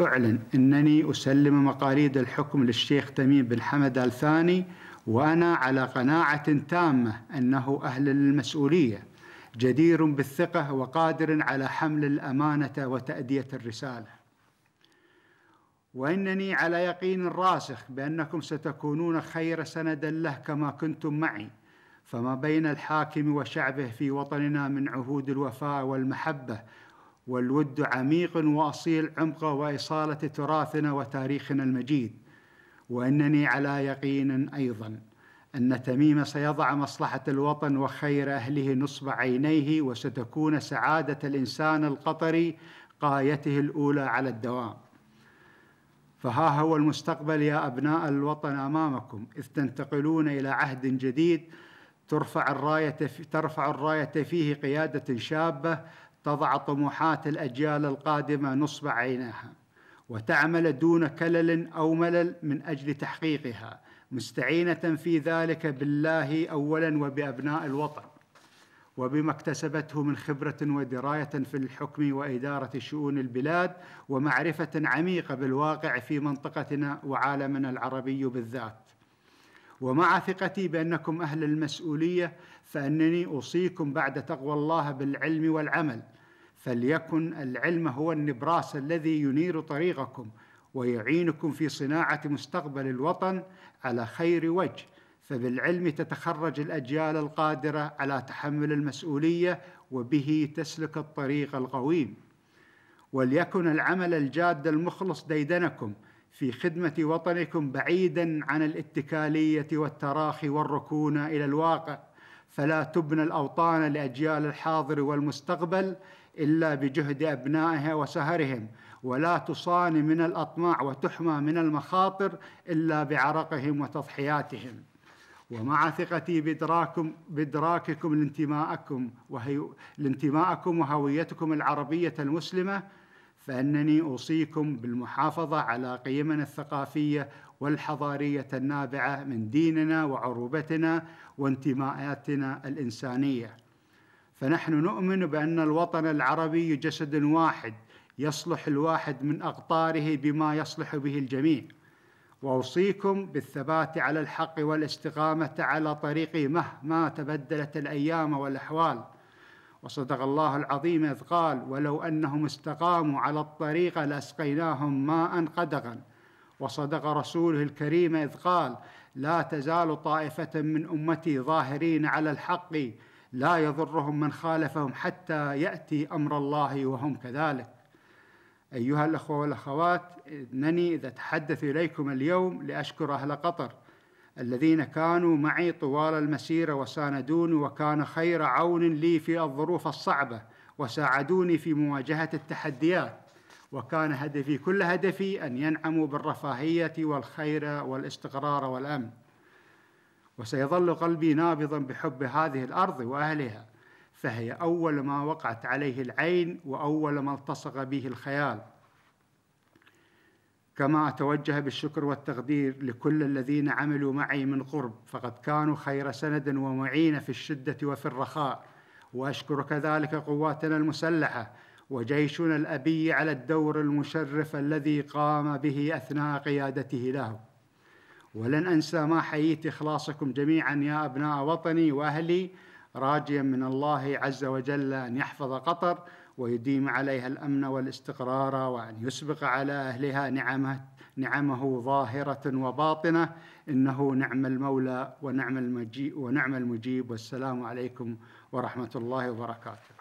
أعلن أنني أسلم مقاليد الحكم للشيخ تميم بن حمد الثاني وأنا على قناعة تامة أنه أهل للمسؤولية جدير بالثقة وقادر على حمل الأمانة وتأدية الرسالة وإنني على يقين راسخ بأنكم ستكونون خير سندا له كما كنتم معي فما بين الحاكم وشعبه في وطننا من عهود الوفاء والمحبة والود عميق واصيل عمقه واصاله تراثنا وتاريخنا المجيد وانني على يقين ايضا ان تميم سيضع مصلحه الوطن وخير اهله نصب عينيه وستكون سعاده الانسان القطري قايته الاولى على الدوام فها هو المستقبل يا ابناء الوطن امامكم اذ تنتقلون الى عهد جديد ترفع الرايه ترفع الرايه فيه قياده شابه تضع طموحات الأجيال القادمة نصب عينها وتعمل دون كلل أو ملل من أجل تحقيقها مستعينة في ذلك بالله أولا وبأبناء الوطن وبما اكتسبته من خبرة ودراية في الحكم وإدارة شؤون البلاد ومعرفة عميقة بالواقع في منطقتنا وعالمنا العربي بالذات ومع ثقتي بأنكم أهل المسؤولية فأنني أوصيكم بعد تقوى الله بالعلم والعمل فليكن العلم هو النبراس الذي ينير طريقكم ويعينكم في صناعه مستقبل الوطن على خير وجه فبالعلم تتخرج الاجيال القادره على تحمل المسؤوليه وبه تسلك الطريق القويم وليكن العمل الجاد المخلص ديدنكم في خدمه وطنكم بعيدا عن الاتكاليه والتراخي والركون الى الواقع فلا تبنى الاوطان لاجيال الحاضر والمستقبل إلا بجهد أبنائها وسهرهم ولا تصان من الأطماع وتحمى من المخاطر إلا بعرقهم وتضحياتهم ومع ثقتي بإدراككم بإدراككم لانتماءكم وهي لانتماءكم وهويتكم العربية المسلمة فأنني أوصيكم بالمحافظة على قيمنا الثقافية والحضارية النابعة من ديننا وعروبتنا وانتماءاتنا الإنسانية فنحن نؤمن بأن الوطن العربي جسد واحد يصلح الواحد من أقطاره بما يصلح به الجميع واوصيكم بالثبات على الحق والاستقامه على طريقي مهما تبدلت الايام والاحوال وصدق الله العظيم اذ قال ولو انهم استقاموا على الطريق لاسقيناهم ماء قدقا وصدق رسوله الكريم اذ قال لا تزال طائفه من امتي ظاهرين على الحق لا يضرهم من خالفهم حتى ياتي امر الله وهم كذلك ايها الاخوه والاخوات انني اذا اتحدث اليكم اليوم لاشكر اهل قطر الذين كانوا معي طوال المسيره وساندوني وكان خير عون لي في الظروف الصعبه وساعدوني في مواجهه التحديات وكان هدفي كل هدفي ان ينعموا بالرفاهيه والخير والاستقرار والامن وسيظل قلبي نابضا بحب هذه الارض واهلها فهي اول ما وقعت عليه العين واول ما التصق به الخيال كما اتوجه بالشكر والتقدير لكل الذين عملوا معي من قرب فقد كانوا خير سند ومعين في الشده وفي الرخاء واشكر كذلك قواتنا المسلحه وجيشنا الابي على الدور المشرف الذي قام به اثناء قيادته له ولن أنسى ما حييت إخلاصكم جميعا يا أبناء وطني وأهلي راجيا من الله عز وجل أن يحفظ قطر ويديم عليها الأمن والاستقرار وأن يسبق على أهلها نعمه, نعمه ظاهرة وباطنة إنه نعم المولى ونعم المجيب, ونعم المجيب والسلام عليكم ورحمة الله وبركاته